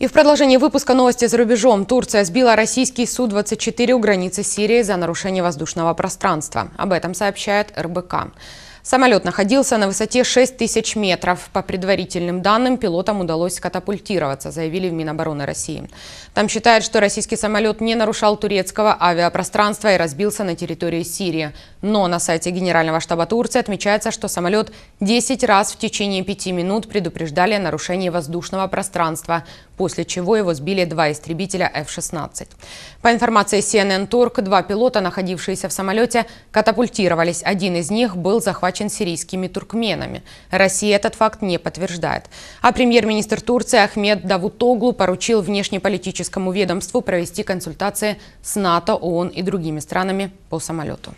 И в продолжении выпуска новости за рубежом. Турция сбила российский Су-24 у границы Сирии за нарушение воздушного пространства. Об этом сообщает РБК. Самолет находился на высоте 6 тысяч метров. По предварительным данным, пилотам удалось катапультироваться, заявили в Минобороны России. Там считают, что российский самолет не нарушал турецкого авиапространства и разбился на территории Сирии. Но на сайте Генерального штаба Турции отмечается, что самолет 10 раз в течение 5 минут предупреждали о нарушении воздушного пространства, после чего его сбили два истребителя F-16. По информации CNN Turk, два пилота, находившиеся в самолете, катапультировались. Один из них был захвачен захвачен сирийскими туркменами. Россия этот факт не подтверждает. А премьер-министр Турции Ахмед Давутоглу поручил внешнеполитическому ведомству провести консультации с НАТО, ООН и другими странами по самолету.